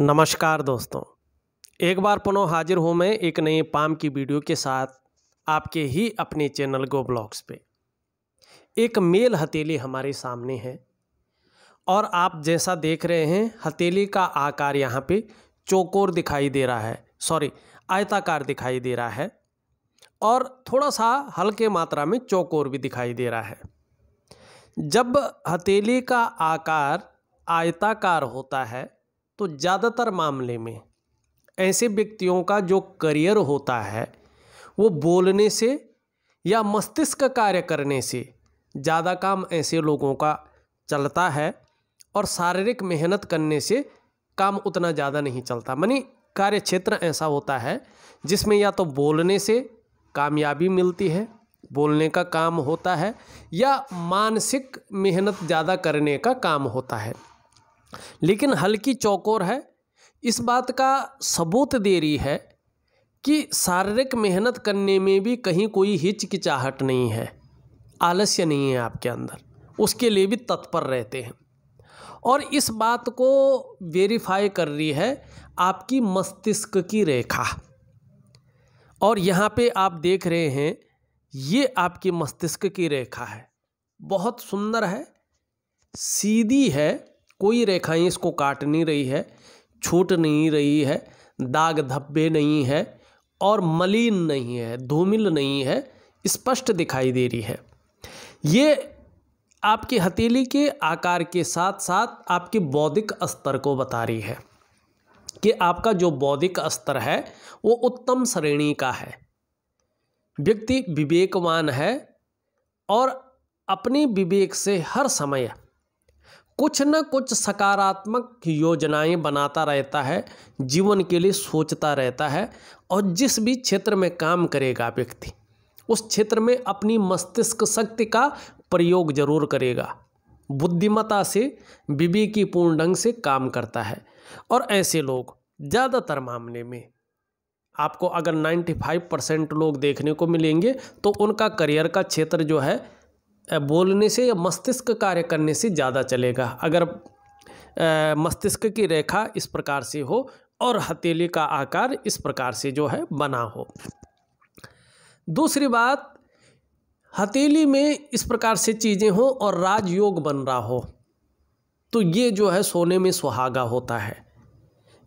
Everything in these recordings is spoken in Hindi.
नमस्कार दोस्तों एक बार पुनः हाजिर हूँ मैं एक नए पाम की वीडियो के साथ आपके ही अपने चैनल गो ब्लॉग्स पे एक मेल हथेली हमारे सामने है और आप जैसा देख रहे हैं हथेली का आकार यहाँ पे चौकोर दिखाई दे रहा है सॉरी आयताकार दिखाई दे रहा है और थोड़ा सा हल्के मात्रा में चौकोर भी दिखाई दे रहा है जब हथेली का आकार आयताकार होता है तो ज़्यादातर मामले में ऐसे व्यक्तियों का जो करियर होता है वो बोलने से या मस्तिष्क कार्य करने से ज़्यादा काम ऐसे लोगों का चलता है और शारीरिक मेहनत करने से काम उतना ज़्यादा नहीं चलता मनी कार्य क्षेत्र ऐसा होता है जिसमें या तो बोलने से कामयाबी मिलती है बोलने का काम होता है या मानसिक मेहनत ज़्यादा करने का काम होता है लेकिन हल्की चौकोर है इस बात का सबूत दे रही है कि शारीरिक मेहनत करने में भी कहीं कोई हिचकिचाहट नहीं है आलस्य नहीं है आपके अंदर उसके लिए भी तत्पर रहते हैं और इस बात को वेरीफाई कर रही है आपकी मस्तिष्क की रेखा और यहाँ पे आप देख रहे हैं ये आपकी मस्तिष्क की रेखा है बहुत सुंदर है सीधी है कोई रेखाएं इसको काट नहीं रही है छूट नहीं रही है दाग धब्बे नहीं है और मलिन नहीं है धूमिल नहीं है स्पष्ट दिखाई दे रही है ये आपकी हथेली के आकार के साथ साथ आपके बौद्धिक स्तर को बता रही है कि आपका जो बौद्धिक स्तर है वो उत्तम श्रेणी का है व्यक्ति विवेकवान है और अपने विवेक से हर समय कुछ न कुछ सकारात्मक योजनाएं बनाता रहता है जीवन के लिए सोचता रहता है और जिस भी क्षेत्र में काम करेगा व्यक्ति उस क्षेत्र में अपनी मस्तिष्क शक्ति का प्रयोग जरूर करेगा बुद्धिमता से विवेकीपूर्ण ढंग से काम करता है और ऐसे लोग ज़्यादातर मामले में आपको अगर 95 परसेंट लोग देखने को मिलेंगे तो उनका करियर का क्षेत्र जो है बोलने से या मस्तिष्क कार्य करने से ज़्यादा चलेगा अगर मस्तिष्क की रेखा इस प्रकार से हो और हथेली का आकार इस प्रकार से जो है बना हो दूसरी बात हथेली में इस प्रकार से चीज़ें हों और राजयोग बन रहा हो तो ये जो है सोने में सुहागा होता है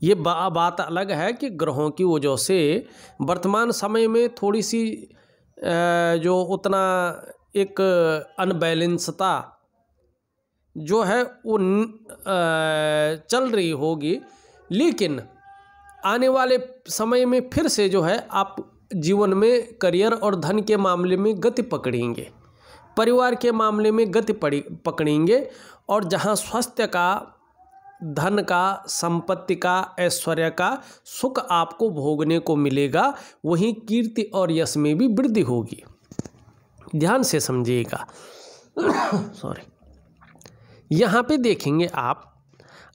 ये बा, बात अलग है कि ग्रहों की वजह से वर्तमान समय में थोड़ी सी जो उतना एक अनबैलेंसता जो है वो चल रही होगी लेकिन आने वाले समय में फिर से जो है आप जीवन में करियर और धन के मामले में गति पकड़ेंगे परिवार के मामले में गति पड़ी पकड़ेंगे और जहाँ स्वास्थ्य का धन का संपत्ति का ऐश्वर्य का सुख आपको भोगने को मिलेगा वहीं कीर्ति और यश में भी वृद्धि होगी ध्यान से समझिएगा सॉरी यहाँ पे देखेंगे आप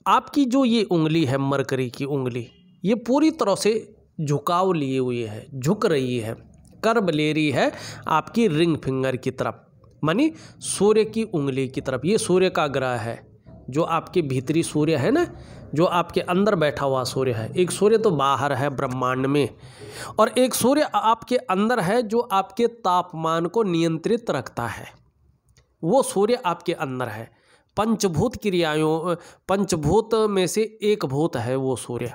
आपकी जो ये उंगली है मरकरी की उंगली ये पूरी तरह से झुकाव लिए हुए है झुक रही है कर्ब ले रही है आपकी रिंग फिंगर की तरफ मानी सूर्य की उंगली की तरफ ये सूर्य का ग्रह है जो आपके भीतरी सूर्य है ना जो आपके अंदर बैठा हुआ सूर्य है एक सूर्य तो बाहर है ब्रह्मांड में और एक सूर्य आपके अंदर है जो आपके तापमान को नियंत्रित रखता है वो सूर्य आपके अंदर है पंचभूत क्रियाओं पंचभूत में से एक भूत है वो सूर्य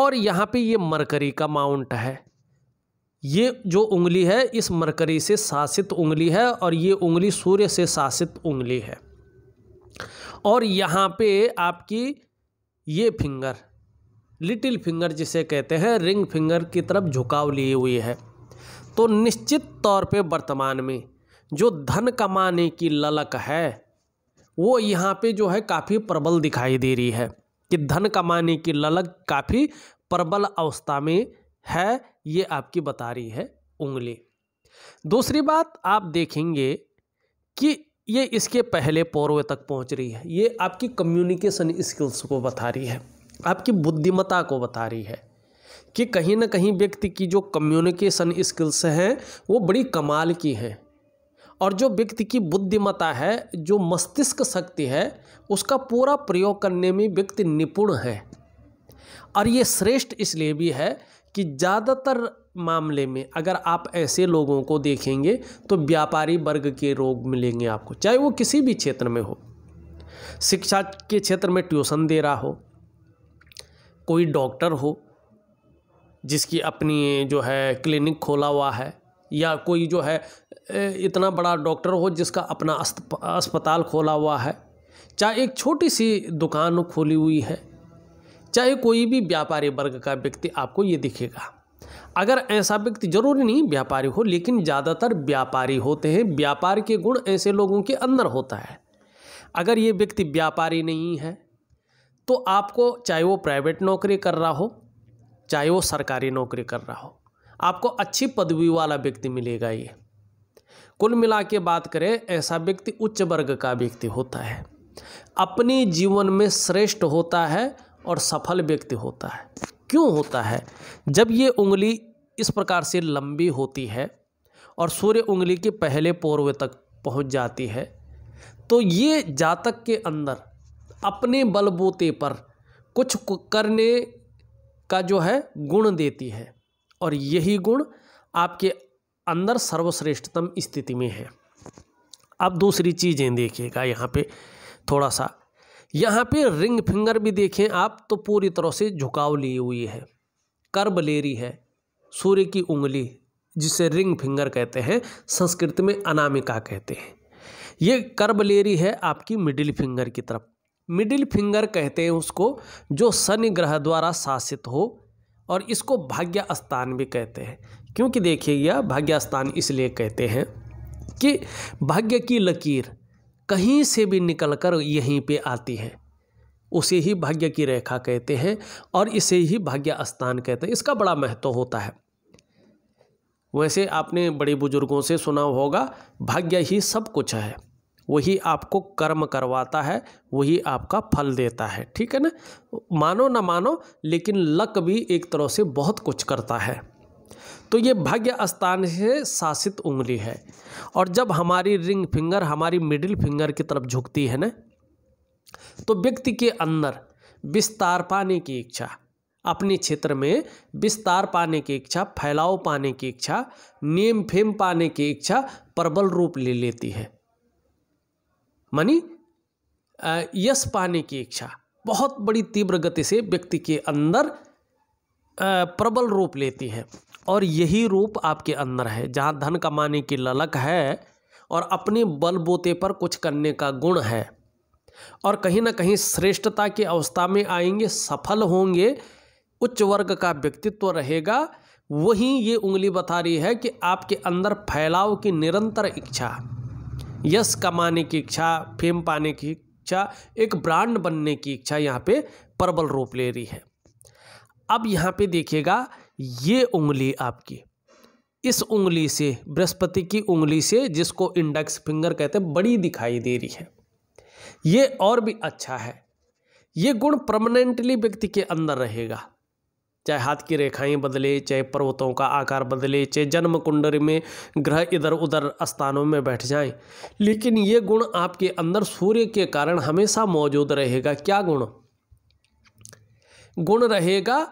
और यहाँ पे ये मरकरी का माउंट है ये जो उंगली है इस मरकरी से शासित उंगली है और ये उंगली सूर्य से शासित उंगली है और यहाँ पे आपकी ये फिंगर लिटिल फिंगर जिसे कहते हैं रिंग फिंगर की तरफ झुकाव लिए हुए है तो निश्चित तौर पे वर्तमान में जो धन कमाने की ललक है वो यहाँ पे जो है काफ़ी प्रबल दिखाई दे रही है कि धन कमाने की ललक काफ़ी प्रबल अवस्था में है ये आपकी बता रही है उंगली दूसरी बात आप देखेंगे कि ये इसके पहले पौरवे तक पहुंच रही है ये आपकी कम्युनिकेशन स्किल्स को बता रही है आपकी बुद्धिमत्ता को बता रही है कि कहीं ना कहीं व्यक्ति की जो कम्युनिकेशन स्किल्स हैं वो बड़ी कमाल की हैं और जो व्यक्ति की बुद्धिमत्ता है जो मस्तिष्क शक्ति है उसका पूरा प्रयोग करने में व्यक्ति निपुण है और ये श्रेष्ठ इसलिए भी है कि ज़्यादातर मामले में अगर आप ऐसे लोगों को देखेंगे तो व्यापारी वर्ग के रोग मिलेंगे आपको चाहे वो किसी भी क्षेत्र में हो शिक्षा के क्षेत्र में ट्यूशन दे रहा हो कोई डॉक्टर हो जिसकी अपनी जो है क्लिनिक खोला हुआ है या कोई जो है इतना बड़ा डॉक्टर हो जिसका अपना अस्पताल खोला हुआ है चाहे एक छोटी सी दुकान खोली हुई है चाहे कोई भी व्यापारी वर्ग का व्यक्ति आपको ये दिखेगा अगर ऐसा व्यक्ति जरूरी नहीं व्यापारी हो लेकिन ज़्यादातर व्यापारी होते हैं व्यापार के गुण ऐसे लोगों के अंदर होता है अगर ये व्यक्ति व्यापारी नहीं है तो आपको चाहे वो प्राइवेट नौकरी कर रहा हो चाहे वो सरकारी नौकरी कर रहा हो आपको अच्छी पदवी वाला व्यक्ति मिलेगा ये कुल मिला के बात करें ऐसा व्यक्ति उच्च वर्ग का व्यक्ति होता है अपने जीवन में श्रेष्ठ होता है और सफल व्यक्ति होता है क्यों होता है जब ये उंगली इस प्रकार से लंबी होती है और सूर्य उंगली के पहले पूर्व तक पहुंच जाती है तो ये जातक के अंदर अपने बलबूते पर कुछ करने का जो है गुण देती है और यही गुण आपके अंदर सर्वश्रेष्ठतम स्थिति में है अब दूसरी चीज़ें देखिएगा यहाँ पे थोड़ा सा यहाँ पे रिंग फिंगर भी देखें आप तो पूरी तरह से झुकाव ली हुई है कर्ब ले रही है सूर्य की उंगली जिसे रिंग फिंगर कहते हैं संस्कृत में अनामिका कहते हैं ये कर्ब ले रही है आपकी मिडिल फिंगर की तरफ मिडिल फिंगर कहते हैं उसको जो शनि ग्रह द्वारा शासित हो और इसको भाग्य स्थान भी कहते हैं क्योंकि देखिए यह भाग्य स्थान इसलिए कहते हैं कि भाग्य की लकीर कहीं से भी निकलकर यहीं पे आती है उसे ही भाग्य की रेखा कहते हैं और इसे ही भाग्य स्थान कहते हैं इसका बड़ा महत्व होता है वैसे आपने बड़े बुजुर्गों से सुना होगा भाग्य ही सब कुछ है वही आपको कर्म करवाता है वही आपका फल देता है ठीक है ना मानो ना मानो लेकिन लक भी एक तरह से बहुत कुछ करता है तो ये भाग्य स्थान से शासित उंगली है और जब हमारी रिंग फिंगर हमारी मिडिल फिंगर की तरफ झुकती है ना तो व्यक्ति के अंदर विस्तार पाने की इच्छा अपने क्षेत्र में विस्तार पाने की इच्छा फैलाव पाने की इच्छा नेम फेम पाने की इच्छा प्रबल रूप ले लेती है मानी यश पाने की इच्छा बहुत बड़ी तीव्र गति से व्यक्ति के अंदर प्रबल रूप लेती है और यही रूप आपके अंदर है जहाँ धन कमाने की ललक है और अपने बलबूते पर कुछ करने का गुण है और कहीं ना कहीं श्रेष्ठता की अवस्था में आएंगे सफल होंगे उच्च वर्ग का व्यक्तित्व रहेगा वहीं ये उंगली बता रही है कि आपके अंदर फैलाव की निरंतर इच्छा यश कमाने की इच्छा फेम पाने की इच्छा एक ब्रांड बनने की इच्छा यहाँ पे प्रबल रूप ले रही है अब यहाँ पे देखिएगा ये उंगली आपकी इस उंगली से बृहस्पति की उंगली से जिसको इंडेक्स फिंगर कहते हैं बड़ी दिखाई दे रही है ये और भी अच्छा है ये गुण परमानेंटली व्यक्ति के अंदर रहेगा चाहे हाथ की रेखाएं बदले चाहे पर्वतों का आकार बदले चाहे जन्म कुंडली में ग्रह इधर उधर स्थानों में बैठ जाएं लेकिन ये गुण आपके अंदर सूर्य के कारण हमेशा मौजूद रहेगा क्या गुण गुण रहेगा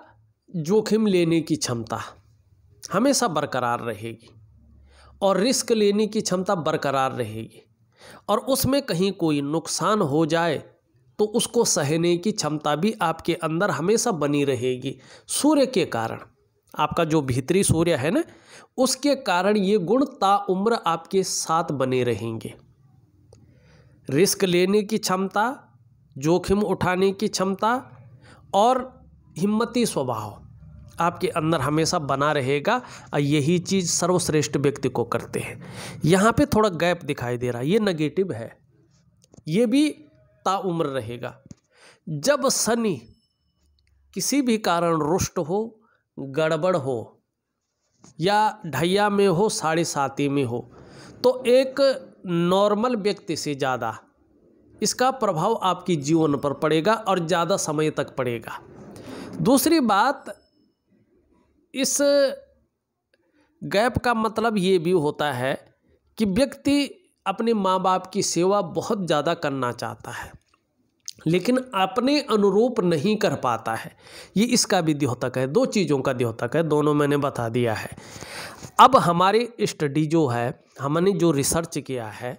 जोखिम लेने की क्षमता हमेशा बरकरार रहेगी और रिस्क लेने की क्षमता बरकरार रहेगी और उसमें कहीं कोई नुकसान हो जाए तो उसको सहने की क्षमता भी आपके अंदर हमेशा बनी रहेगी सूर्य के कारण आपका जो भीतरी सूर्य है ना उसके कारण ये गुण ताउम्र आपके साथ बने रहेंगे रिस्क लेने की क्षमता जोखिम उठाने की क्षमता और हिम्मती स्वभाव आपके अंदर हमेशा बना रहेगा और यही चीज़ सर्वश्रेष्ठ व्यक्ति को करते हैं यहाँ पे थोड़ा गैप दिखाई दे रहा है ये नेगेटिव है ये भी ताउम्र रहेगा जब शनि किसी भी कारण रुष्ट हो गड़बड़ हो या ढैया में हो साढ़े साती में हो तो एक नॉर्मल व्यक्ति से ज़्यादा इसका प्रभाव आपकी जीवन पर पड़ेगा और ज़्यादा समय तक पड़ेगा दूसरी बात इस गैप का मतलब ये भी होता है कि व्यक्ति अपने माँ बाप की सेवा बहुत ज़्यादा करना चाहता है लेकिन अपने अनुरूप नहीं कर पाता है ये इसका भी द्योतक है दो चीज़ों का द्योतक है दोनों मैंने बता दिया है अब हमारी स्टडी जो है हमने जो रिसर्च किया है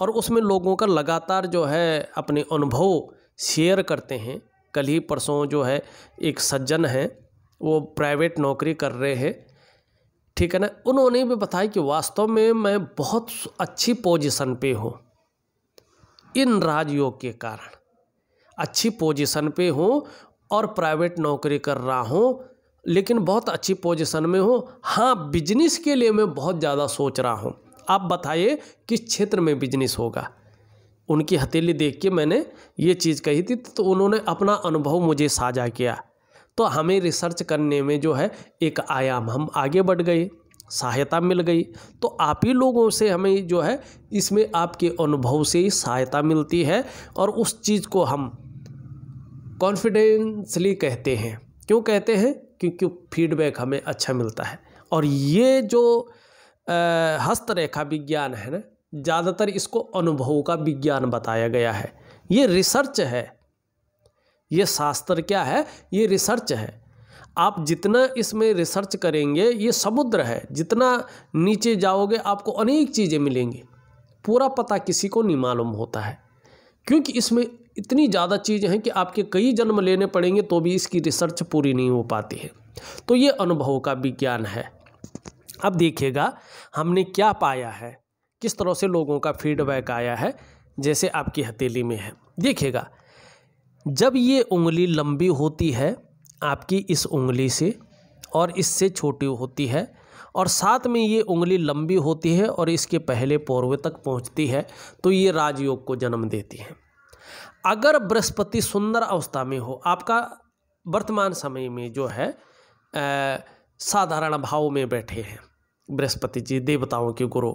और उसमें लोगों का लगातार जो है अपने अनुभव शेयर करते हैं कल ही परसों जो है एक सज्जन हैं वो प्राइवेट नौकरी कर रहे हैं ठीक है ना उन्होंने भी बताया कि वास्तव में मैं बहुत अच्छी पोजीशन पे हूँ इन राजयोग के कारण अच्छी पोजीशन पे हूँ और प्राइवेट नौकरी कर रहा हूँ लेकिन बहुत अच्छी पोजीशन में हूँ हाँ बिजनेस के लिए मैं बहुत ज़्यादा सोच रहा हूँ आप बताइए किस क्षेत्र में बिजनेस होगा उनकी हथेली देख के मैंने ये चीज़ कही थी तो उन्होंने अपना अनुभव मुझे साझा किया तो हमें रिसर्च करने में जो है एक आयाम हम आगे बढ़ गए सहायता मिल गई तो आप ही लोगों से हमें जो है इसमें आपके अनुभव से ही सहायता मिलती है और उस चीज़ को हम कॉन्फिडेंसली कहते हैं क्यों कहते हैं क्योंकि फीडबैक हमें अच्छा मिलता है और ये जो हस्तरेखा विज्ञान है ना ज़्यादातर इसको अनुभव का विज्ञान बताया गया है ये रिसर्च है ये शास्त्र क्या है ये रिसर्च है आप जितना इसमें रिसर्च करेंगे ये समुद्र है जितना नीचे जाओगे आपको अनेक चीज़ें मिलेंगी पूरा पता किसी को नहीं मालूम होता है क्योंकि इसमें इतनी ज़्यादा चीज़ें हैं कि आपके कई जन्म लेने पड़ेंगे तो भी इसकी रिसर्च पूरी नहीं हो पाती है तो ये अनुभव का विज्ञान है अब देखिएगा हमने क्या पाया है किस तरह से लोगों का फीडबैक आया है जैसे आपकी हथेली में है देखिएगा जब ये उंगली लंबी होती है आपकी इस उंगली से और इससे छोटी होती है और साथ में ये उंगली लंबी होती है और इसके पहले पौर्व तक पहुंचती है तो ये राजयोग को जन्म देती है अगर बृहस्पति सुंदर अवस्था में हो आपका वर्तमान समय में जो है साधारण भाव में बैठे हैं बृहस्पति जी देवताओं के गुरु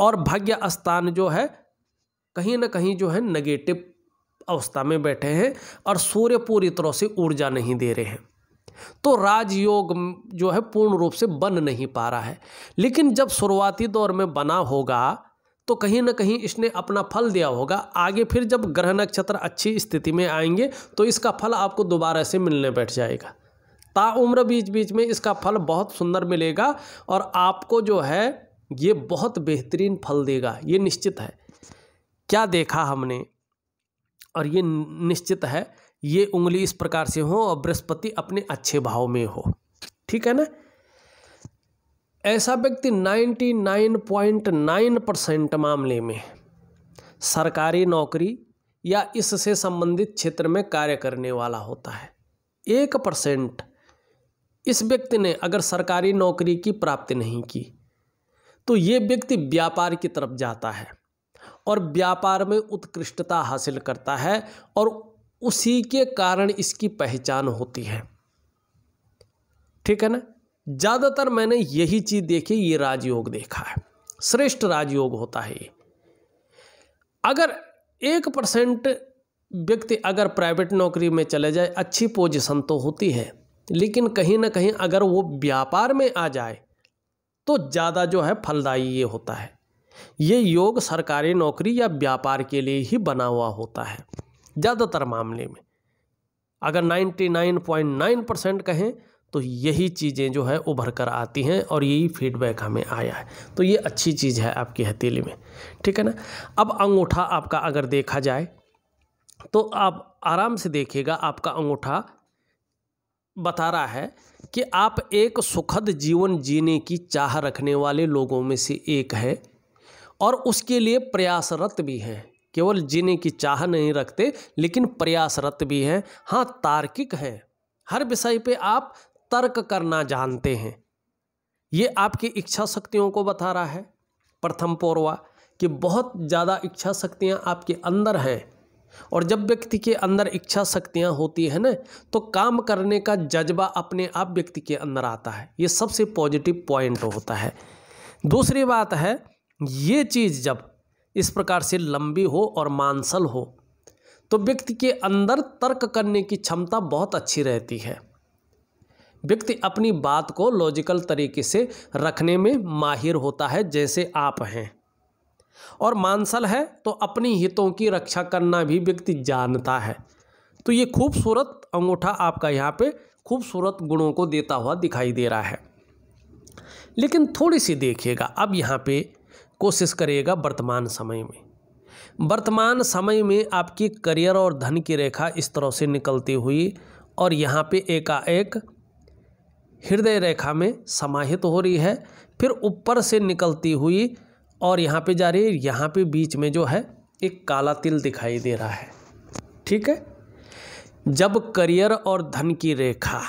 और भाग्य स्थान जो है कहीं ना कहीं जो है नेगेटिव अवस्था में बैठे हैं और सूर्य पूरी तरह से ऊर्जा नहीं दे रहे हैं तो राजयोग जो है पूर्ण रूप से बन नहीं पा रहा है लेकिन जब शुरुआती दौर में बना होगा तो कहीं ना कहीं इसने अपना फल दिया होगा आगे फिर जब ग्रह नक्षत्र अच्छी स्थिति में आएंगे तो इसका फल आपको दोबारा से मिलने बैठ जाएगा ताउम्र बीच बीच में इसका फल बहुत सुंदर मिलेगा और आपको जो है ये बहुत बेहतरीन फल देगा ये निश्चित है क्या देखा हमने और ये निश्चित है ये उंगली इस प्रकार से हो और बृहस्पति अपने अच्छे भाव में हो ठीक है ना ऐसा व्यक्ति 99.9 परसेंट मामले में सरकारी नौकरी या इससे संबंधित क्षेत्र में कार्य करने वाला होता है एक परसेंट इस व्यक्ति ने अगर सरकारी नौकरी की प्राप्ति नहीं की तो ये व्यक्ति व्यापार की तरफ जाता है और व्यापार में उत्कृष्टता हासिल करता है और उसी के कारण इसकी पहचान होती है ठीक है ना ज़्यादातर मैंने यही चीज़ देखी ये राजयोग देखा है श्रेष्ठ राजयोग होता है ये अगर एक परसेंट व्यक्ति अगर प्राइवेट नौकरी में चले जाए अच्छी पोजिशन तो होती है लेकिन कहीं ना कहीं अगर वो व्यापार में आ जाए तो ज़्यादा जो है फलदायी ये होता है ये योग सरकारी नौकरी या व्यापार के लिए ही बना हुआ होता है ज़्यादातर मामले में अगर 99.9 परसेंट कहें तो यही चीज़ें जो है उभर कर आती हैं और यही फीडबैक हमें आया है तो ये अच्छी चीज़ है आपकी हथेली में ठीक है ना अब अंगूठा आपका अगर देखा जाए तो आप आराम से देखिएगा आपका अंगूठा बता रहा है कि आप एक सुखद जीवन जीने की चाह रखने वाले लोगों में से एक है और उसके लिए प्रयासरत भी हैं केवल जीने की चाह नहीं रखते लेकिन प्रयासरत भी हैं हाँ तार्किक हैं हर विषय पे आप तर्क करना जानते हैं ये आपकी इच्छा शक्तियों को बता रहा है प्रथम पौरवा कि बहुत ज़्यादा इच्छा शक्तियाँ आपके अंदर हैं और जब व्यक्ति के अंदर इच्छा शक्तियाँ होती है ना तो काम करने का जज्बा अपने आप व्यक्ति के अंदर आता है ये सबसे पॉजिटिव पॉइंट होता है दूसरी बात है ये चीज़ जब इस प्रकार से लंबी हो और मांसल हो तो व्यक्ति के अंदर तर्क करने की क्षमता बहुत अच्छी रहती है व्यक्ति अपनी बात को लॉजिकल तरीके से रखने में माहिर होता है जैसे आप हैं और मानसल है तो अपनी हितों की रक्षा करना भी व्यक्ति जानता है तो ये खूबसूरत अंगूठा आपका यहाँ पे खूबसूरत गुणों को देता हुआ दिखाई दे रहा है लेकिन थोड़ी सी देखिएगा अब यहाँ पे कोशिश करिएगा वर्तमान समय में वर्तमान समय में आपकी करियर और धन की रेखा इस तरह से निकलती हुई और यहाँ पे एकाएक हृदय रेखा में समाहित हो रही है फिर ऊपर से निकलती हुई और यहाँ पे जा रही है यहाँ पे बीच में जो है एक काला तिल दिखाई दे रहा है ठीक है जब करियर और धन की रेखा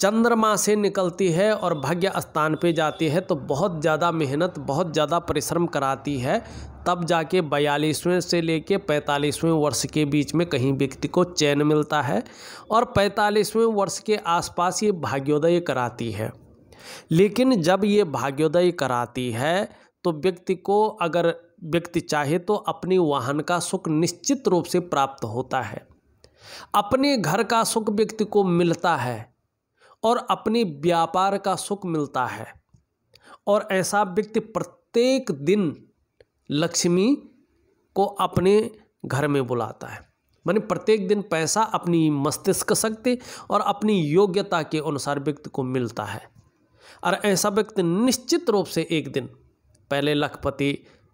चंद्रमा से निकलती है और भाग्य स्थान पे जाती है तो बहुत ज़्यादा मेहनत बहुत ज़्यादा परिश्रम कराती है तब जाके बयालीसवें से लेके पैंतालीसवें वर्ष के बीच में कहीं व्यक्ति को चैन मिलता है और पैंतालीसवें वर्ष के आसपास ये भाग्योदय कराती है लेकिन जब ये भाग्योदय कराती है तो व्यक्ति को अगर व्यक्ति चाहे तो अपने वाहन का सुख निश्चित रूप से प्राप्त होता है अपने घर का सुख व्यक्ति को मिलता है और अपने व्यापार का सुख मिलता है और ऐसा व्यक्ति प्रत्येक दिन लक्ष्मी को अपने घर में बुलाता है मानी प्रत्येक दिन पैसा अपनी मस्तिष्क शक्ति और अपनी योग्यता के अनुसार व्यक्ति को मिलता है और ऐसा व्यक्ति निश्चित रूप से एक दिन पहले लखपति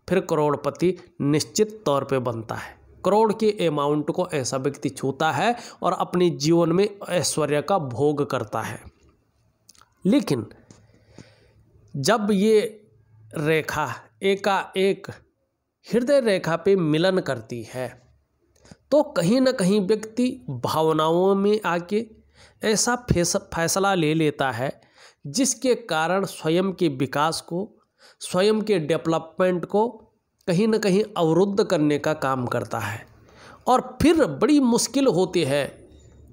फिर करोड़पति निश्चित तौर पे बनता है करोड़ के अमाउंट को ऐसा व्यक्ति छूता है और अपने जीवन में ऐश्वर्य का भोग करता है लेकिन जब ये रेखा एकाएक हृदय रेखा पे मिलन करती है तो कहीं ना कहीं व्यक्ति भावनाओं में आके ऐसा फैसला ले लेता है जिसके कारण स्वयं के विकास को स्वयं के डेवलपमेंट को कहीं ना कहीं अवरुद्ध करने का काम करता है और फिर बड़ी मुश्किल होती है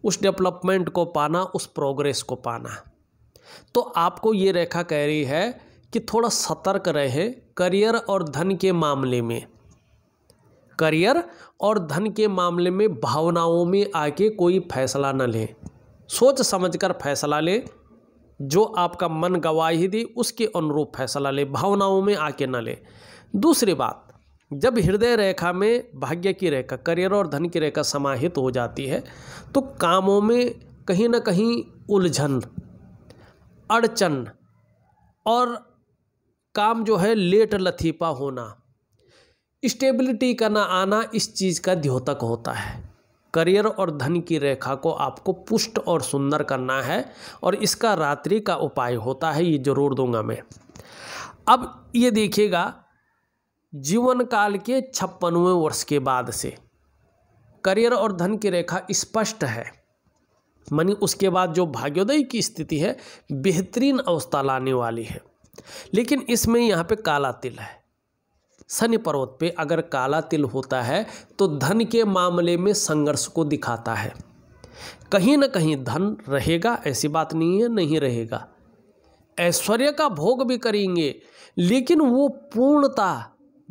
उस डेवलपमेंट को पाना उस प्रोग्रेस को पाना तो आपको ये रेखा कह रही है कि थोड़ा सतर्क रहे करियर और धन के मामले में करियर और धन के मामले में भावनाओं में आके कोई फैसला न लें सोच समझकर फैसला लें जो आपका मन गवाही दे उसके अनुरूप फैसला ले भावनाओं में आके ना ले दूसरी बात जब हृदय रेखा में भाग्य की रेखा करियर और धन की रेखा समाहित हो जाती है तो कामों में कहीं ना कहीं उलझन अड़चन और काम जो है लेट लथीपा होना स्टेबिलिटी का ना आना इस चीज़ का द्योतक होता है करियर और धन की रेखा को आपको पुष्ट और सुंदर करना है और इसका रात्रि का उपाय होता है ये जरूर दूंगा मैं अब ये देखिएगा जीवन काल के छप्पनवें वर्ष के बाद से करियर और धन की रेखा स्पष्ट है मनी उसके बाद जो भाग्योदय की स्थिति है बेहतरीन अवस्था लाने वाली है लेकिन इसमें यहाँ पे काला तिल है शनि पर्वत पे अगर काला तिल होता है तो धन के मामले में संघर्ष को दिखाता है कहीं ना कहीं धन रहेगा ऐसी बात नहीं है नहीं रहेगा ऐश्वर्य का भोग भी करेंगे लेकिन वो पूर्णता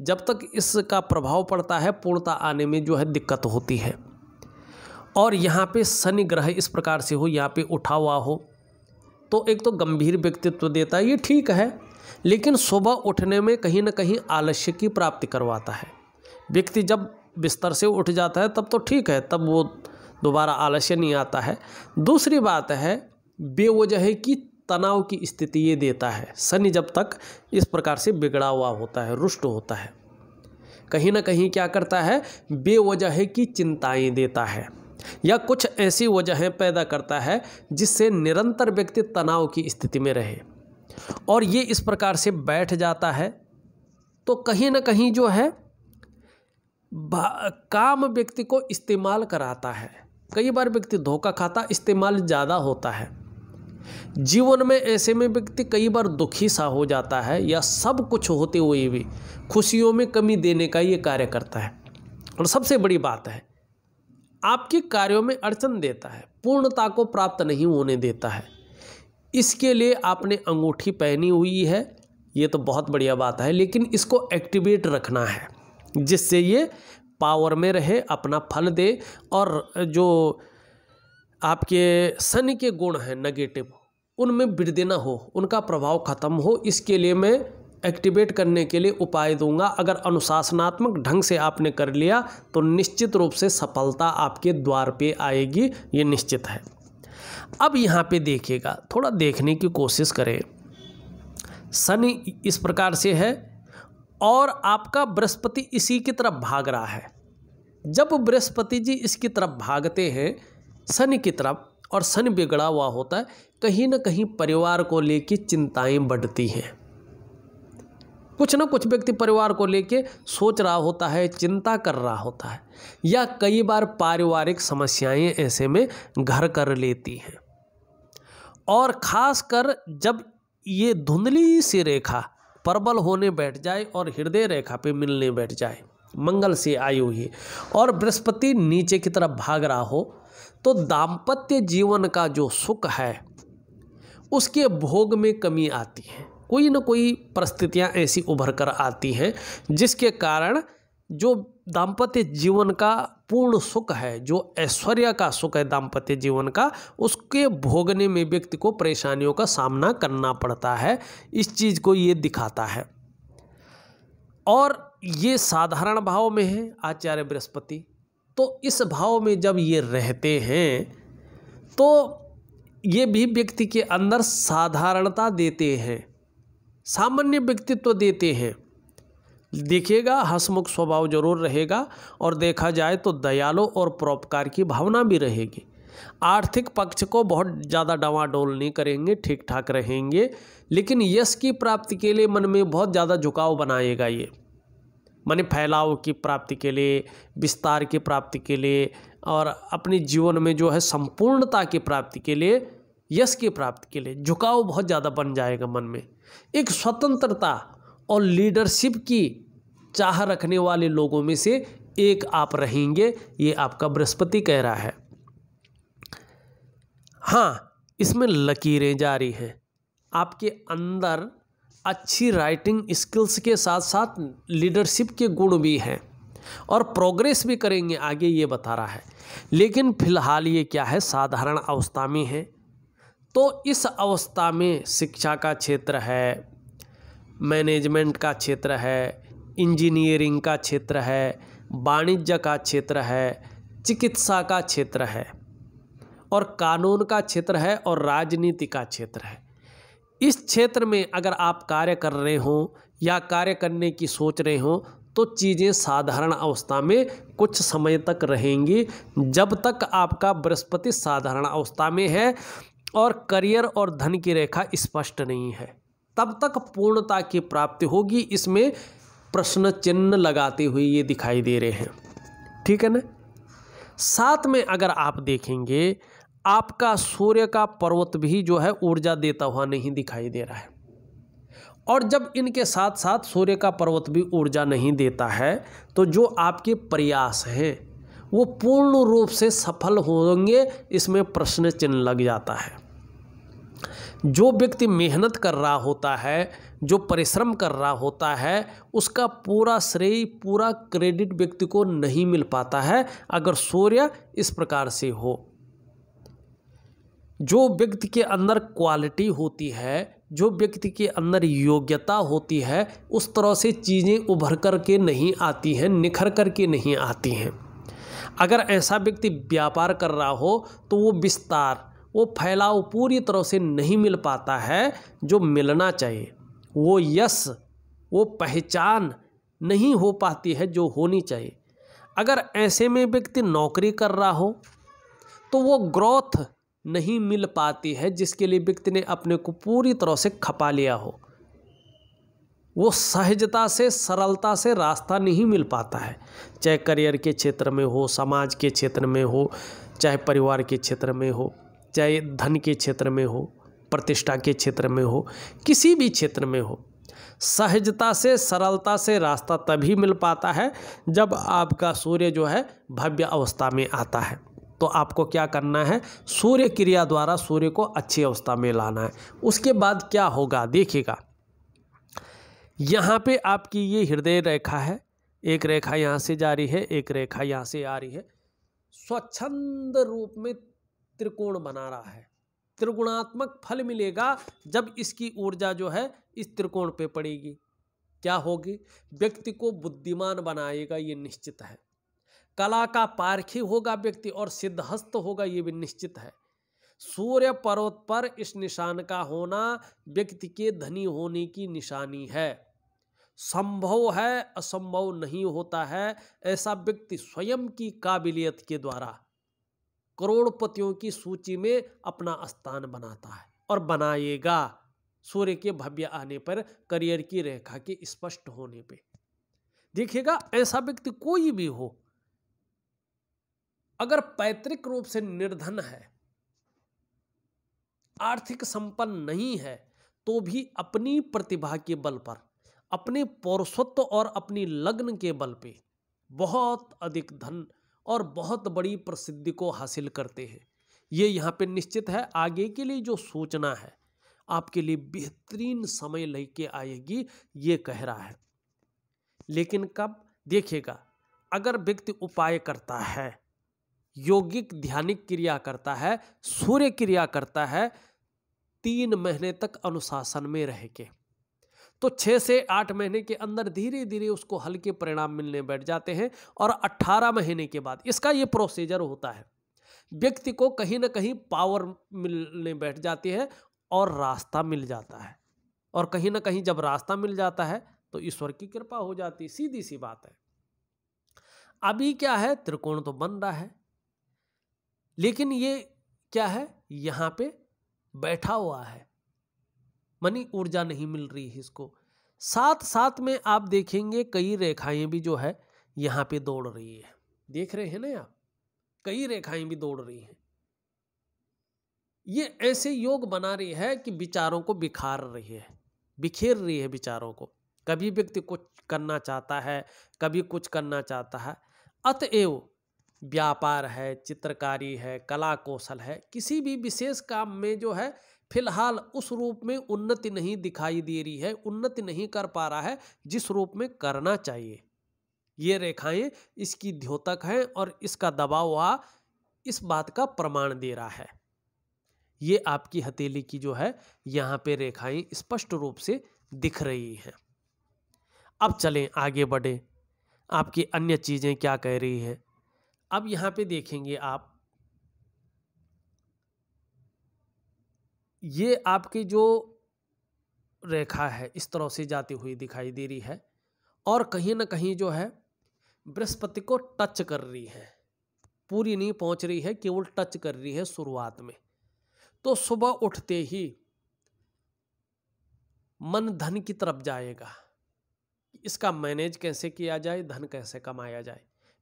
जब तक इसका प्रभाव पड़ता है पूर्णता आने में जो है दिक्कत होती है और यहाँ पे शनि ग्रह इस प्रकार से हो यहाँ पे उठा हुआ हो तो एक तो गंभीर व्यक्तित्व देता है ये ठीक है लेकिन सुबह उठने में कहीं ना कहीं आलस्य की प्राप्ति करवाता है व्यक्ति जब बिस्तर से उठ जाता है तब तो ठीक है तब वो दोबारा आलस्य नहीं आता है दूसरी बात है बेवजह की तनाव की स्थिति ये देता है शनि जब तक इस प्रकार से बिगड़ा हुआ होता है रुष्ट होता है कहीं ना कहीं क्या करता है बेवजह की चिंताएं देता है या कुछ ऐसी वजहें पैदा करता है जिससे निरंतर व्यक्ति तनाव की स्थिति में रहे और ये इस प्रकार से बैठ जाता है तो कहीं ना कहीं जो है काम व्यक्ति को इस्तेमाल कराता है कई बार व्यक्ति धोखा खाता इस्तेमाल ज़्यादा होता है जीवन में ऐसे में व्यक्ति कई बार दुखी सा हो जाता है या सब कुछ होते हुए भी खुशियों में कमी देने का ये कार्य करता है और सबसे बड़ी बात है आपके कार्यों में अड़चन देता है पूर्णता को प्राप्त नहीं होने देता है इसके लिए आपने अंगूठी पहनी हुई है ये तो बहुत बढ़िया बात है लेकिन इसको एक्टिवेट रखना है जिससे ये पावर में रहे अपना फल दे और जो आपके सन के गुण हैं नेगेटिव उनमें वृद्धि ना हो उनका प्रभाव खत्म हो इसके लिए मैं एक्टिवेट करने के लिए उपाय दूंगा अगर अनुशासनात्मक ढंग से आपने कर लिया तो निश्चित रूप से सफलता आपके द्वार पे आएगी ये निश्चित है अब यहाँ पे देखिएगा थोड़ा देखने की कोशिश करें शनि इस प्रकार से है और आपका बृहस्पति इसी की तरफ भाग रहा है जब बृहस्पति जी इसकी तरफ भागते हैं शनि की तरफ और शनि बिगड़ा हुआ होता है कहीं ना कहीं परिवार को लेकर चिंताएं बढ़ती हैं कुछ ना कुछ व्यक्ति परिवार को लेकर सोच रहा होता है चिंता कर रहा होता है या कई बार पारिवारिक समस्याएं ऐसे में घर कर लेती हैं और खासकर जब ये धुंधली सी रेखा प्रबल होने बैठ जाए और हृदय रेखा पे मिलने बैठ जाए मंगल से आई हुई और बृहस्पति नीचे की तरफ भाग रहा हो तो दाम्पत्य जीवन का जो सुख है उसके भोग में कमी आती है कोई ना कोई परिस्थितियाँ ऐसी उभर कर आती हैं जिसके कारण जो दाम्पत्य जीवन का पूर्ण सुख है जो ऐश्वर्य का सुख है दाम्पत्य जीवन का उसके भोगने में व्यक्ति को परेशानियों का सामना करना पड़ता है इस चीज़ को ये दिखाता है और ये साधारण भाव में है आचार्य बृहस्पति तो इस भाव में जब ये रहते हैं तो ये भी व्यक्ति के अंदर साधारणता देते हैं सामान्य व्यक्तित्व देते हैं देखिएगा हसमुख स्वभाव जरूर रहेगा और देखा जाए तो दयालु और परोपकार की भावना भी रहेगी आर्थिक पक्ष को बहुत ज़्यादा डवाडोल नहीं करेंगे ठीक ठाक रहेंगे लेकिन यश की प्राप्ति के लिए मन में बहुत ज़्यादा झुकाव बनाएगा ये मन फैलाव की प्राप्ति के लिए विस्तार की प्राप्ति के लिए और अपने जीवन में जो है संपूर्णता की प्राप्ति के लिए यश की प्राप्ति के लिए झुकाव बहुत ज़्यादा बन जाएगा मन में एक स्वतंत्रता और लीडरशिप की चाह रखने वाले लोगों में से एक आप रहेंगे ये आपका बृहस्पति कह रहा है हाँ इसमें लकीरें जारी हैं आपके अंदर अच्छी राइटिंग स्किल्स के साथ साथ लीडरशिप के गुण भी हैं और प्रोग्रेस भी करेंगे आगे ये बता रहा है लेकिन फिलहाल ये क्या है साधारण अवस्था में है तो इस अवस्था में शिक्षा का क्षेत्र है मैनेजमेंट का क्षेत्र है इंजीनियरिंग का क्षेत्र है वाणिज्य का क्षेत्र है चिकित्सा का क्षेत्र है और कानून का क्षेत्र है और राजनीति का क्षेत्र है इस क्षेत्र में अगर आप कार्य कर रहे हो या कार्य करने की सोच रहे हो तो चीज़ें साधारण अवस्था में कुछ समय तक रहेंगी जब तक आपका बृहस्पति साधारण अवस्था में है और करियर और धन की रेखा स्पष्ट नहीं है तब तक पूर्णता की प्राप्ति होगी इसमें प्रश्न चिन्ह लगाते हुए ये दिखाई दे रहे हैं ठीक है ना साथ में अगर आप देखेंगे आपका सूर्य का पर्वत भी जो है ऊर्जा देता हुआ नहीं दिखाई दे रहा है और जब इनके साथ साथ सूर्य का पर्वत भी ऊर्जा नहीं देता है तो जो आपके प्रयास हैं वो पूर्ण रूप से सफल होंगे इसमें प्रश्न चिन्ह लग जाता है जो व्यक्ति मेहनत कर रहा होता है जो परिश्रम कर रहा होता है उसका पूरा श्रेय पूरा क्रेडिट व्यक्ति को नहीं मिल पाता है अगर सूर्य इस प्रकार से हो जो व्यक्ति के अंदर क्वालिटी होती है जो व्यक्ति के अंदर योग्यता होती है उस तरह से चीज़ें उभर कर के नहीं आती हैं निखर कर के नहीं आती हैं अगर ऐसा व्यक्ति व्यापार कर रहा हो तो वो विस्तार वो फैलाव पूरी तरह से नहीं मिल पाता है जो मिलना चाहिए वो यश वो पहचान नहीं हो पाती है जो होनी चाहिए अगर ऐसे में व्यक्ति नौकरी कर रहा हो तो वो ग्रोथ नहीं मिल पाती है जिसके लिए व्यक्ति ने अपने को पूरी तरह से खपा लिया हो वो सहजता से सरलता से रास्ता नहीं मिल पाता है चाहे करियर के क्षेत्र में हो समाज के क्षेत्र में हो चाहे परिवार के क्षेत्र में हो चाहे धन के क्षेत्र में हो प्रतिष्ठा के क्षेत्र में हो किसी भी क्षेत्र में हो सहजता से सरलता से रास्ता तभी मिल पाता है जब आपका सूर्य जो है भव्य अवस्था में आता है तो आपको क्या करना है सूर्य क्रिया द्वारा सूर्य को अच्छी अवस्था में लाना है उसके बाद क्या होगा देखिएगा यहाँ पे आपकी ये हृदय रेखा है एक रेखा यहाँ से जा रही है एक रेखा यहाँ से आ रही है स्वच्छंद रूप में त्रिकोण बना रहा है त्रिगुणात्मक फल मिलेगा जब इसकी ऊर्जा जो है इस त्रिकोण पे पड़ेगी क्या होगी व्यक्ति को बुद्धिमान बनाएगा ये निश्चित है कला का पारखी होगा व्यक्ति और सिद्धहस्त होगा ये भी निश्चित है सूर्य पर्वत पर इस निशान का होना व्यक्ति के धनी होने की निशानी है संभव है असंभव नहीं होता है ऐसा व्यक्ति स्वयं की काबिलियत के द्वारा करोड़पतियों की सूची में अपना स्थान बनाता है और बनाएगा सूर्य के भव्य आने पर करियर की रेखा के स्पष्ट होने पे देखिएगा ऐसा व्यक्ति कोई भी हो अगर पैतृक रूप से निर्धन है आर्थिक संपन्न नहीं है तो भी अपनी प्रतिभा के बल पर अपने पौरुषत्व और अपनी लग्न के बल पे बहुत अधिक धन और बहुत बड़ी प्रसिद्धि को हासिल करते हैं ये यहाँ पे निश्चित है आगे के लिए जो सोचना है आपके लिए बेहतरीन समय लेके आएगी ये कह रहा है लेकिन कब देखिएगा अगर व्यक्ति उपाय करता है योगिक ध्यानिक क्रिया करता है सूर्य क्रिया करता है तीन महीने तक अनुशासन में रह के तो छः से आठ महीने के अंदर धीरे धीरे उसको हल्के परिणाम मिलने बैठ जाते हैं और अट्ठारह महीने के बाद इसका ये प्रोसीजर होता है व्यक्ति को कहीं ना कहीं पावर मिलने बैठ जाती है और रास्ता मिल जाता है और कहीं ना कहीं जब रास्ता मिल जाता है तो ईश्वर की कृपा हो जाती सीधी सी बात है अभी क्या है त्रिकोण तो बन रहा है लेकिन ये क्या है यहां पे बैठा हुआ है मनी ऊर्जा नहीं मिल रही है इसको साथ साथ में आप देखेंगे कई रेखाएं भी जो है यहाँ पे दौड़ रही है देख रहे हैं ना आप कई रेखाएं भी दौड़ रही हैं ये ऐसे योग बना रही है कि विचारों को बिखार रही है बिखेर रही है विचारों को कभी व्यक्ति कुछ करना चाहता है कभी कुछ करना चाहता है अतएव व्यापार है चित्रकारी है कला कौशल है किसी भी विशेष काम में जो है फिलहाल उस रूप में उन्नति नहीं दिखाई दे रही है उन्नति नहीं कर पा रहा है जिस रूप में करना चाहिए ये रेखाएं इसकी द्योतक हैं और इसका दबाव हुआ इस बात का प्रमाण दे रहा है ये आपकी हथेली की जो है यहाँ पे रेखाएं स्पष्ट रूप से दिख रही हैं अब चलें आगे बढ़ें आपकी अन्य चीज़ें क्या कह रही हैं अब यहाँ पे देखेंगे आप ये आपकी जो रेखा है इस तरह से जाती हुई दिखाई दे रही है और कहीं ना कहीं जो है बृहस्पति को टच कर रही है पूरी नहीं पहुंच रही है केवल टच कर रही है शुरुआत में तो सुबह उठते ही मन धन की तरफ जाएगा इसका मैनेज कैसे किया जाए धन कैसे कमाया जाए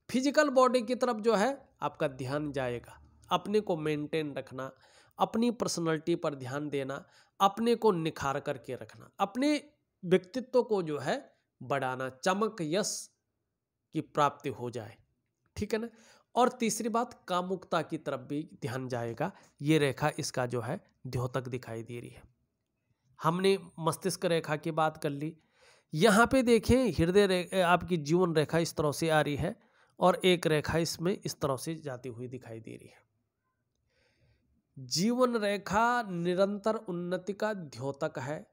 फिजिकल बॉडी की तरफ जो है आपका ध्यान जाएगा अपने को मेंटेन रखना अपनी पर्सनैलिटी पर ध्यान देना अपने को निखार करके रखना अपने व्यक्तित्व को जो है बढ़ाना चमक यश की प्राप्ति हो जाए ठीक है ना और तीसरी बात कामुकता की तरफ भी ध्यान जाएगा ये रेखा इसका जो है द्योतक दिखाई दे रही है हमने मस्तिष्क रेखा की बात कर ली यहाँ पे देखें हृदय आपकी जीवन रेखा इस तरह से आ रही है और एक रेखा इसमें इस तरह से जाती हुई दिखाई दे रही है जीवन रेखा निरंतर उन्नति का द्योतक है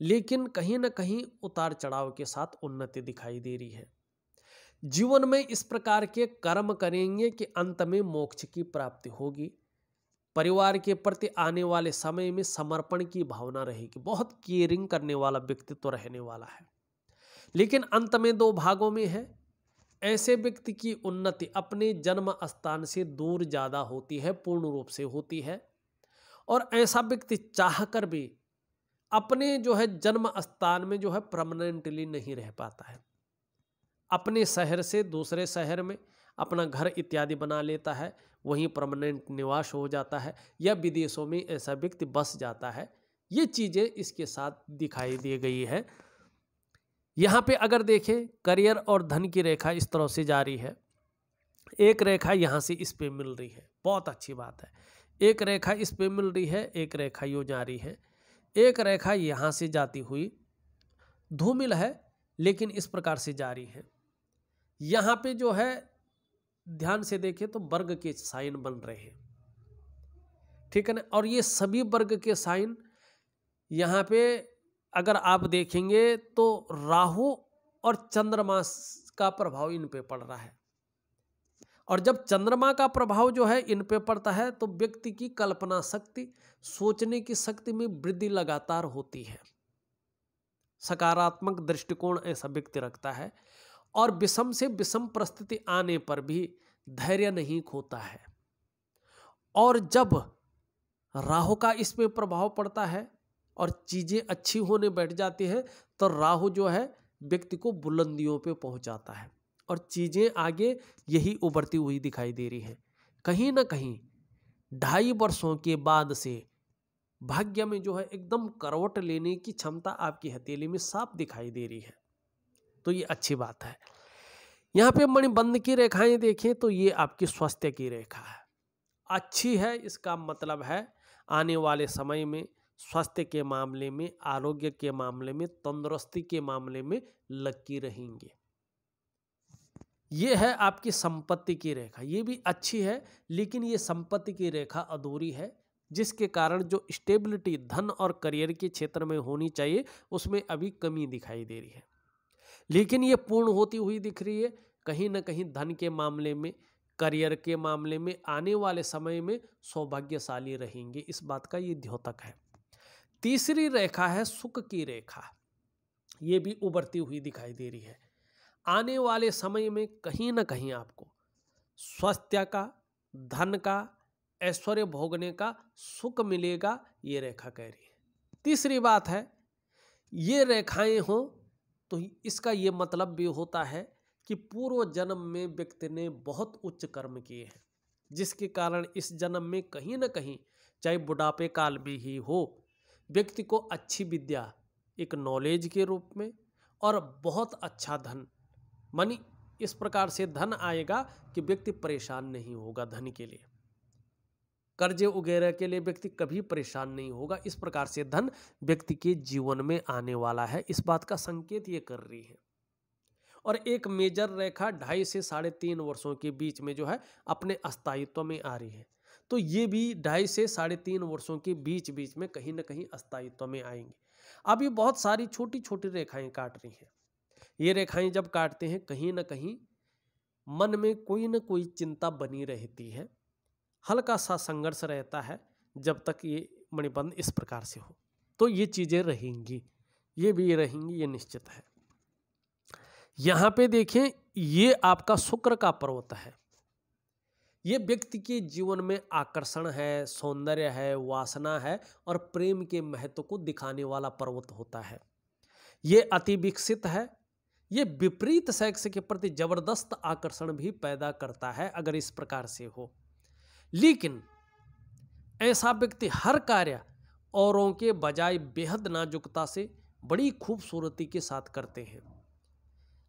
लेकिन कहीं ना कहीं उतार चढ़ाव के साथ उन्नति दिखाई दे रही है जीवन में इस प्रकार के कर्म करेंगे कि अंत में मोक्ष की प्राप्ति होगी परिवार के प्रति आने वाले समय में समर्पण की भावना रहेगी बहुत केयरिंग करने वाला व्यक्तित्व तो रहने वाला है लेकिन अंत में दो भागों में है ऐसे व्यक्ति की उन्नति अपने जन्म स्थान से दूर ज़्यादा होती है पूर्ण रूप से होती है और ऐसा व्यक्ति चाह कर भी अपने जो है जन्म स्थान में जो है परमानेंटली नहीं रह पाता है अपने शहर से दूसरे शहर में अपना घर इत्यादि बना लेता है वहीं परमानेंट निवास हो जाता है या विदेशों में ऐसा व्यक्ति बस जाता है ये चीज़ें इसके साथ दिखाई दी गई है यहाँ पे अगर देखें करियर और धन की रेखा इस तरह से जारी है एक रेखा यहाँ से इस पर मिल रही है बहुत अच्छी बात है एक रेखा इस पर मिल रही है एक रेखा यूँ जारी है एक रेखा यहाँ से जाती हुई धूमिल है लेकिन इस प्रकार से जारी है यहाँ पे जो है ध्यान से देखें तो वर्ग के साइन बन रहे हैं ठीक है ना और ये सभी वर्ग के साइन यहाँ पे अगर आप देखेंगे तो राहु और चंद्रमा का प्रभाव इन पे पड़ रहा है और जब चंद्रमा का प्रभाव जो है इन पे पड़ता है तो व्यक्ति की कल्पना शक्ति सोचने की शक्ति में वृद्धि लगातार होती है सकारात्मक दृष्टिकोण ऐसा व्यक्ति रखता है और विषम से विषम परिस्थिति आने पर भी धैर्य नहीं खोता है और जब राहु का इस प्रभाव पड़ता है और चीज़ें अच्छी होने बैठ जाती हैं तो राहु जो है व्यक्ति को बुलंदियों पे पहुंचाता है और चीज़ें आगे यही उभरती हुई दिखाई दे रही हैं कहीं ना कहीं ढाई वर्षों के बाद से भाग्य में जो है एकदम करवट लेने की क्षमता आपकी हथेली में साफ दिखाई दे रही है तो ये अच्छी बात है यहाँ पे मणिबंध की रेखाएं देखें तो ये आपकी स्वास्थ्य की रेखा है अच्छी है इसका मतलब है आने वाले समय में स्वास्थ्य के मामले में आरोग्य के मामले में तंदुरुस्ती के मामले में लकी रहेंगे ये है आपकी संपत्ति की रेखा ये भी अच्छी है लेकिन ये संपत्ति की रेखा अधूरी है जिसके कारण जो स्टेबिलिटी धन और करियर के क्षेत्र में होनी चाहिए उसमें अभी कमी दिखाई दे रही है लेकिन ये पूर्ण होती हुई दिख रही है कहीं ना कहीं धन के मामले में करियर के मामले में आने वाले समय में सौभाग्यशाली रहेंगे इस बात का ये द्योतक है तीसरी रेखा है सुख की रेखा ये भी उभरती हुई दिखाई दे रही है आने वाले समय में कहीं ना कहीं आपको स्वास्थ्य का धन का ऐश्वर्य भोगने का सुख मिलेगा ये रेखा कह रही है तीसरी बात है ये रेखाएं हों तो इसका ये मतलब भी होता है कि पूर्व जन्म में व्यक्ति ने बहुत उच्च कर्म किए हैं जिसके कारण इस जन्म में कहीं ना कहीं चाहे बुढ़ापे काल में ही हो व्यक्ति को अच्छी विद्या एक नॉलेज के रूप में और बहुत अच्छा धन मनी इस प्रकार से धन आएगा कि व्यक्ति परेशान नहीं होगा धन के लिए कर्जे वगैरह के लिए व्यक्ति कभी परेशान नहीं होगा इस प्रकार से धन व्यक्ति के जीवन में आने वाला है इस बात का संकेत ये कर रही है और एक मेजर रेखा ढाई से साढ़े तीन वर्षों के बीच में जो है अपने अस्थायित्व में आ रही है तो ये भी ढाई से साढ़े तीन वर्षों के बीच बीच में कहीं ना कहीं अस्थायित्व में आएंगे अब ये बहुत सारी छोटी छोटी रेखाएं काट रही हैं ये रेखाएं जब काटते हैं कहीं ना कहीं मन में कोई ना कोई चिंता बनी रहती है हल्का सा संघर्ष रहता है जब तक ये मणिबंध इस प्रकार से हो तो ये चीज़ें रहेंगी ये भी रहेंगी ये निश्चित है यहाँ पे देखें ये आपका शुक्र का पर्वत है ये व्यक्ति के जीवन में आकर्षण है सौंदर्य है वासना है और प्रेम के महत्व को दिखाने वाला पर्वत होता है ये अति विकसित है ये विपरीत सेक्स के प्रति जबरदस्त आकर्षण भी पैदा करता है अगर इस प्रकार से हो लेकिन ऐसा व्यक्ति हर कार्य औरों के बजाय बेहद नाजुकता से बड़ी खूबसूरती के साथ करते हैं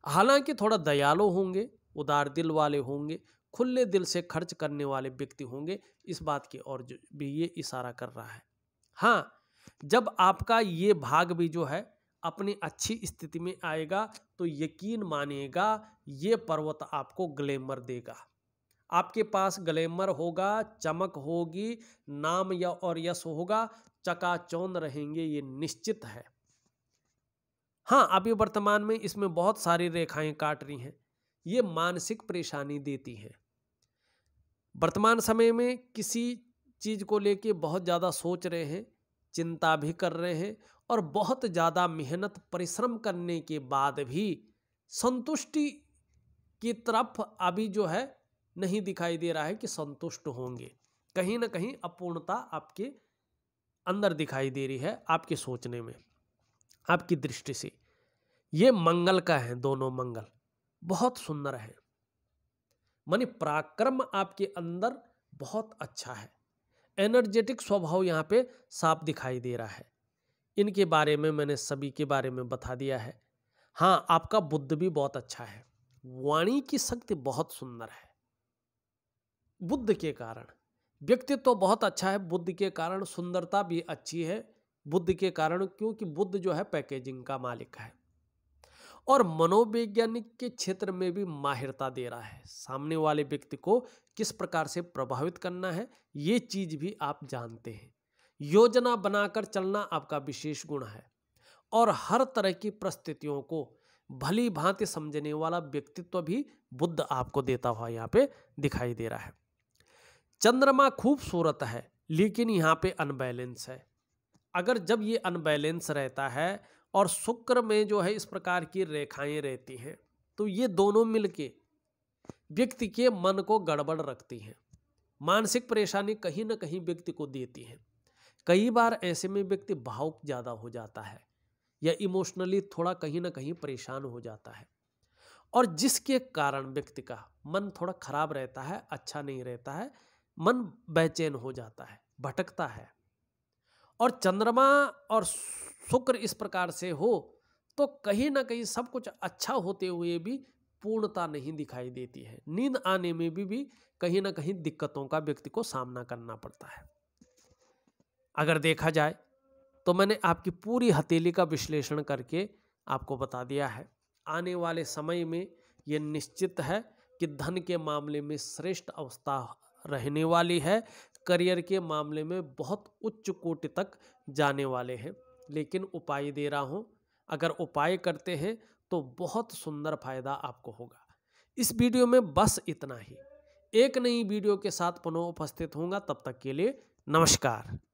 हालांकि थोड़ा दयालु होंगे उदार दिल वाले होंगे खुले दिल से खर्च करने वाले व्यक्ति होंगे इस बात की और भी ये इशारा कर रहा है हाँ जब आपका ये भाग भी जो है अपनी अच्छी स्थिति में आएगा तो यकीन मानिएगा ये पर्वत आपको ग्लैमर देगा आपके पास ग्लैमर होगा चमक होगी नाम या और यश होगा चकाचौंध रहेंगे ये निश्चित है हाँ अभी वर्तमान में इसमें बहुत सारी रेखाएं काट रही हैं ये मानसिक परेशानी देती हैं वर्तमान समय में किसी चीज़ को लेके बहुत ज़्यादा सोच रहे हैं चिंता भी कर रहे हैं और बहुत ज़्यादा मेहनत परिश्रम करने के बाद भी संतुष्टि की तरफ अभी जो है नहीं दिखाई दे रहा है कि संतुष्ट होंगे कहीं ना कहीं अपूर्णता आपके अंदर दिखाई दे रही है आपके सोचने में आपकी दृष्टि से ये मंगल का है दोनों मंगल बहुत सुंदर है मानी पराक्रम आपके अंदर बहुत अच्छा है एनर्जेटिक स्वभाव यहाँ पे साफ दिखाई दे रहा है इनके बारे में मैंने सभी के बारे में बता दिया है हाँ आपका बुद्ध भी बहुत अच्छा है वाणी की शक्ति बहुत सुंदर है बुद्ध के कारण व्यक्तित्व तो बहुत अच्छा है बुद्ध के कारण सुंदरता भी अच्छी है बुद्ध के कारण क्योंकि बुद्ध जो है पैकेजिंग का मालिक है और मनोवैज्ञानिक के क्षेत्र में भी माहिरता दे रहा है सामने वाले व्यक्ति को किस प्रकार से प्रभावित करना है ये चीज भी आप जानते हैं योजना बनाकर चलना आपका विशेष गुण है और हर तरह की परिस्थितियों को भली भांति समझने वाला व्यक्तित्व भी बुद्ध आपको देता हुआ यहाँ पे दिखाई दे रहा है चंद्रमा खूबसूरत है लेकिन यहाँ पे अनबैलेंस है अगर जब ये अनबैलेंस रहता है और शुक्र में जो है इस प्रकार की रेखाएं रहती हैं तो ये दोनों मिलके व्यक्ति के मन को गड़बड़ रखती हैं मानसिक परेशानी कहीं ना कहीं व्यक्ति को देती है कई बार ऐसे में व्यक्ति भावुक ज़्यादा हो जाता है या इमोशनली थोड़ा कहीं ना कहीं परेशान हो जाता है और जिसके कारण व्यक्ति का मन थोड़ा खराब रहता है अच्छा नहीं रहता है मन बेचैन हो जाता है भटकता है और चंद्रमा और शुक्र इस प्रकार से हो तो कहीं ना कहीं सब कुछ अच्छा होते हुए भी पूर्णता नहीं दिखाई देती है नींद आने में भी, भी कहीं ना कहीं दिक्कतों का व्यक्ति को सामना करना पड़ता है अगर देखा जाए तो मैंने आपकी पूरी हथेली का विश्लेषण करके आपको बता दिया है आने वाले समय में ये निश्चित है कि धन के मामले में श्रेष्ठ अवस्था रहने वाली है करियर के मामले में बहुत उच्च कोटि तक जाने वाले हैं लेकिन उपाय दे रहा हूँ अगर उपाय करते हैं तो बहुत सुंदर फायदा आपको होगा इस वीडियो में बस इतना ही एक नई वीडियो के साथ पुनः उपस्थित होऊंगा तब तक के लिए नमस्कार